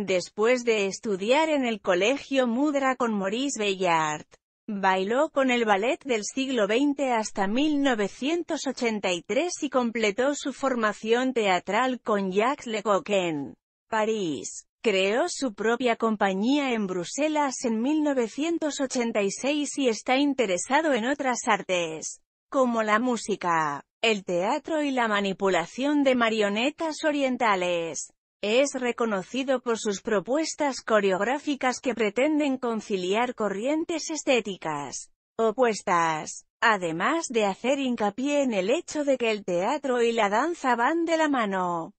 Después de estudiar en el Colegio Mudra con Maurice Bellart, bailó con el ballet del siglo XX hasta 1983 y completó su formación teatral con Jacques Lecoq en París. Creó su propia compañía en Bruselas en 1986 y está interesado en otras artes, como la música, el teatro y la manipulación de marionetas orientales. Es reconocido por sus propuestas coreográficas que pretenden conciliar corrientes estéticas opuestas, además de hacer hincapié en el hecho de que el teatro y la danza van de la mano.